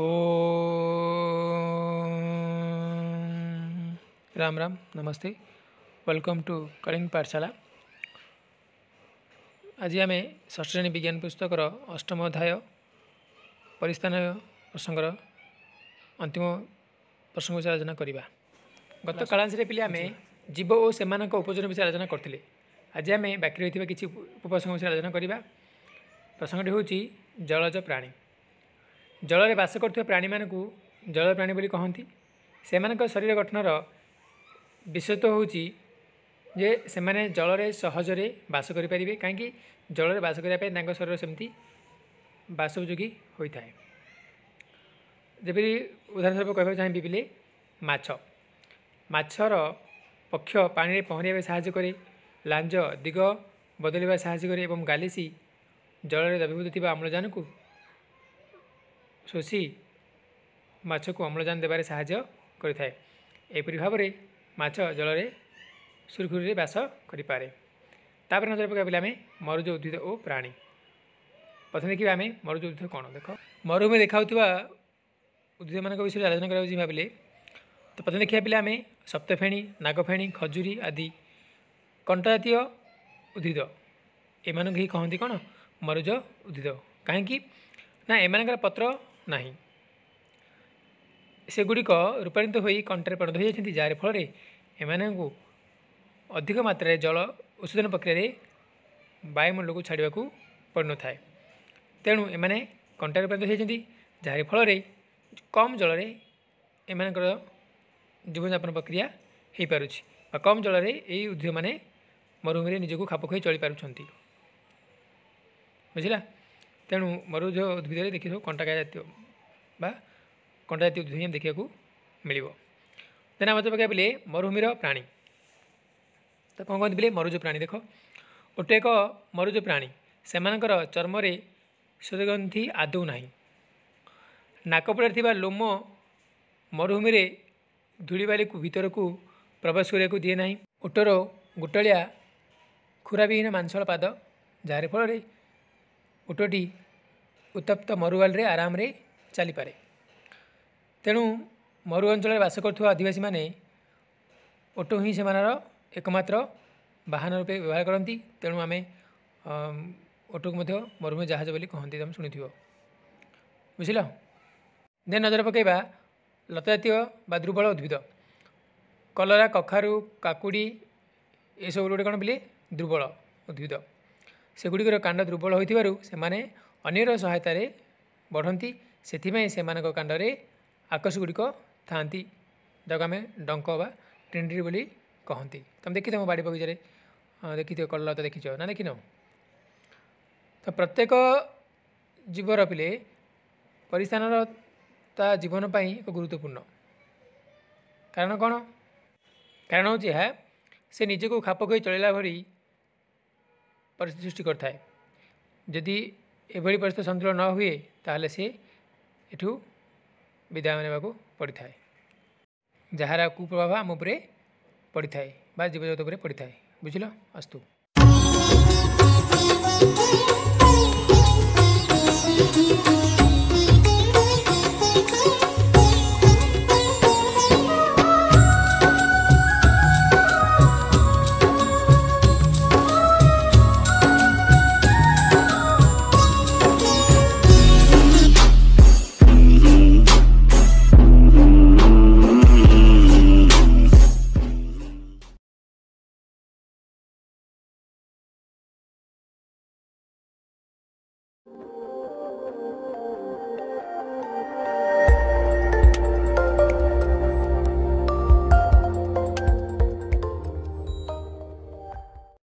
ఓం రామ్ రామ్ నమస్తే welcome to కళింగ్ పాఠశాల ଆଜି ଆମେ ଷଷ୍ଠ ଶ୍ରେଣୀ ବିଜ୍ଞାନ ପୁସ୍ତକର ଅଷ୍ଟମ ଅଧ୍ୟାୟ ପରିସ୍ଥାନ ପ୍ରସଙ୍ଗର ଅନ୍ତିମ ପ୍ରସଙ୍ଗ ବିଷୟରେ ଆଲୋଚନା କରିବା ଗତ କାଳାଂଶରେ ପିଲେ ଆମେ ଜୀବ ଓ ସେମାନଙ୍କ ଉପଯୋଗ ବିଷୟରେ ଆଲୋଚନା କରିଥିଲେ ଆଜି ଆମେ ବାକି ରହିଥିବା କିଛି ଉପପ୍ରସଙ୍ଗ ବିଷୟରେ ଆଲୋଚନା କରିବା ପ୍ରସଙ୍ଗଟି ହେଉଛି ଜଳଜ ପ୍ରାଣୀ ଜଳରେ ବାସ କରୁଥିବା ପ୍ରାଣୀମାନଙ୍କୁ ଜଳ ପ୍ରାଣୀ ବୋଲି କହନ୍ତି ସେମାନଙ୍କ ଶରୀର ଗଠନର ବିଶେଷତ୍ୱ ହେଉଛି ଯେ ସେମାନେ ଜଳରେ ସହଜରେ ବାସ କରିପାରିବେ କାହିଁକି ଜଳରେ ବାସ କରିବା ପାଇଁ ତାଙ୍କ ଶରୀର ସେମିତି ବାସୋପଯୋଗୀ ହୋଇଥାଏ ଯେପରି ଉଦାହରଣ ସ୍ୱରୂପ କହିବାକୁ ଚାହିଁ ବିବିଲେ ମାଛ ମାଛର ପକ୍ଷ ପାଣିରେ ପହଁରିବା ସାହାଯ୍ୟ କରେ ଲାଞ୍ଜ ଦିଗ ବଦଳିବା ସାହାଯ୍ୟ କରେ ଏବଂ ଗାଲିସି ଜଳରେ ଦ୍ରବୀଭୂତ ଥିବା ଅମ୍ଳଜାନକୁ ଶୋଷି ମାଛକୁ ଅମ୍ଳଜାନ ଦେବାରେ ସାହାଯ୍ୟ କରିଥାଏ ଏପରି ଭାବରେ ମାଛ ଜଳରେ ସୁରୁଖୁରୁରେ ବାସ କରିପାରେ ତାପରେ ନଜର ପକାଇଲେ ଆମେ ମରୁଜ ଉଦ୍ଭିଦ ଓ ପ୍ରାଣୀ ପ୍ରଥମେ ଦେଖିବା ଆମେ ମରୁଜ ଉଦ୍ଭିଦ କ'ଣ ଦେଖ ମରୁଭୂମି ଦେଖାଉଥିବା ଉଦ୍ଭିଦମାନଙ୍କ ବିଷୟରେ ଆଲୋଚନା କରିବାକୁ ଭାବିଲେ ତ ପ୍ରଥମେ ଦେଖିବା ପିଲା ଆମେ ସପ୍ତଫେଣୀ ନାଗଫେଣୀ ଖଜୁରୀ ଆଦି କଣ୍ଟାଜାତୀୟ ଉଦ୍ଭିଦ ଏମାନଙ୍କୁ ହିଁ କହନ୍ତି କ'ଣ ମରୁଜ ଉଦ୍ଭିଦ କାହିଁକି ନା ଏମାନଙ୍କର ପତ୍ର ନାହିଁ ସେଗୁଡ଼ିକ ରୂପାନ୍ତରିତ ହୋଇ କଣ୍ଟାରେ ପରିଣତ ହୋଇଯାଇଛନ୍ତି ଯାହାର ଫଳରେ ଏମାନଙ୍କୁ ଅଧିକ ମାତ୍ରାରେ ଜଳ ଉତ୍ସୋଜନ ପ୍ରକ୍ରିୟାରେ ବାୟୁମଣ୍ଡଳକୁ ଛାଡ଼ିବାକୁ ପଡ଼ିନଥାଏ ତେଣୁ ଏମାନେ କଣ୍ଟାରେ ରୂପାନ୍ତରିତ ହୋଇଯାଇଛନ୍ତି ଯାହାରି ଫଳରେ କମ୍ ଜଳରେ ଏମାନଙ୍କର ଜୀବନଯାପନ ପ୍ରକ୍ରିୟା ହୋଇପାରୁଛି ବା କମ୍ ଜଳରେ ଏହି ଉଦ୍ଭିଦମାନେ ମରୁଭୂମିରେ ନିଜକୁ ଖାପ ଖୁଆଇ ଚଳିପାରୁଛନ୍ତି ବୁଝିଲା ତେଣୁ ମରୁଜ ଉଦ୍ଭିଦରେ ଦେଖିଥିବ କଣ୍ଟାକା ଜାତୀୟ ବା କଣ୍ଟା ଜାତୀୟ ଉଦ୍ଭିଦ ଦେଖିବାକୁ ମିଳିବ ତେଣୁ ଆମ ପକାଇବା ପକାଇବେ ମରୁଭୂମିର ପ୍ରାଣୀ ତ କ'ଣ କହନ୍ତି ବୋଲେ ମରୁଜ ପ୍ରାଣୀ ଦେଖ ଗୋଟେ ଏକ ମରୁଜ ପ୍ରାଣୀ ସେମାନଙ୍କର ଚର୍ମରେ ସ୍ୱଦଗନ୍ଧି ଆଦୌ ନାହିଁ ନାକପଡ଼ାରେ ଥିବା ଲୋମ ମରୁଭୂମିରେ ଧୂଳିବାଲିକୁ ଭିତରକୁ ପ୍ରବେଶ କରିବାକୁ ଦିଏ ନାହିଁ ଓଟର ଗୋଟଳିଆ ଖୁରାବିହୀନ ମାଂସଳ ପାଦ ଯାହାର ଫଳରେ ଓଟଟି ଉତ୍ତପ୍ତ ମରୁଭାଲିରେ ଆରାମରେ ଚାଲିପାରେ ତେଣୁ ମରୁ ଅଞ୍ଚଳରେ ବାସ କରୁଥିବା ଆଦିବାସୀମାନେ ଅଟୋ ହିଁ ସେମାନଙ୍କର ଏକମାତ୍ର ବାହାନ ରୂପେ ବ୍ୟବହାର କରନ୍ତି ତେଣୁ ଆମେ ଓଟକୁ ମଧ୍ୟ ମରୁଭୂମି ଜାହାଜ ବୋଲି କହନ୍ତି ତୁମେ ଶୁଣିଥିବ ବୁଝିଲ ଦେନ୍ ନଜର ପକାଇବା ଲତା ଜାତୀୟ ବା ଦୁର୍ବଳ ଉଦ୍ଭିଦ କଲରା କଖାରୁ କାକୁଡ଼ି ଏସବୁ ଗୁଡ଼ିକ କ'ଣ ବୋଲି ଦୁର୍ବଳ ଉଦ୍ଭିଦ ସେଗୁଡ଼ିକର କାଣ୍ଡ ଦୁର୍ବଳ ହୋଇଥିବାରୁ ସେମାନେ ଅନ୍ୟର ସହାୟତାରେ ବଢ଼ନ୍ତି ସେଥିପାଇଁ ସେମାନଙ୍କ କାଣ୍ଡରେ ଆକର୍ଷ ଗୁଡ଼ିକ ଥାଆନ୍ତି ଯାହାକୁ ଆମେ ଡଙ୍କ ବା ଟିଣ୍ଡିରି ବୋଲି କହନ୍ତି ତୁମେ ଦେଖିଥିବ ବାଡ଼ି ବଗିଚାରେ ଦେଖିଥିବ କଲରା ତ ଦେଖିଛ ନା ଦେଖିନ ତ ପ୍ରତ୍ୟେକ ଜୀବର ପିଲେ ପରିସ୍ଥାନର ତା ଜୀବନ ପାଇଁ ଏକ ଗୁରୁତ୍ୱପୂର୍ଣ୍ଣ କାରଣ କ'ଣ କାରଣ ହେଉଛି ଏହା ସେ ନିଜକୁ ଖାପ ଖୁଆଇ ଚଳିଲା ଭଳି ପରିସ୍ଥିତି ସୃଷ୍ଟି କରିଥାଏ ଯଦି ଏଭଳି ପରିସ୍ଥିତି ସନ୍ତୁଳନ ନ ହୁଏ ତାହେଲେ ସିଏ ଏଠୁ ବିଦାୟ ନେବାକୁ ପଡ଼ିଥାଏ ଯାହାର କୁପ୍ରଭାବ ଆମ ଉପରେ ପଡ଼ିଥାଏ ବା ଜୀବଜଗତ ଉପରେ ପଡ଼ିଥାଏ ବୁଝିଲ ଅସ୍ତୁ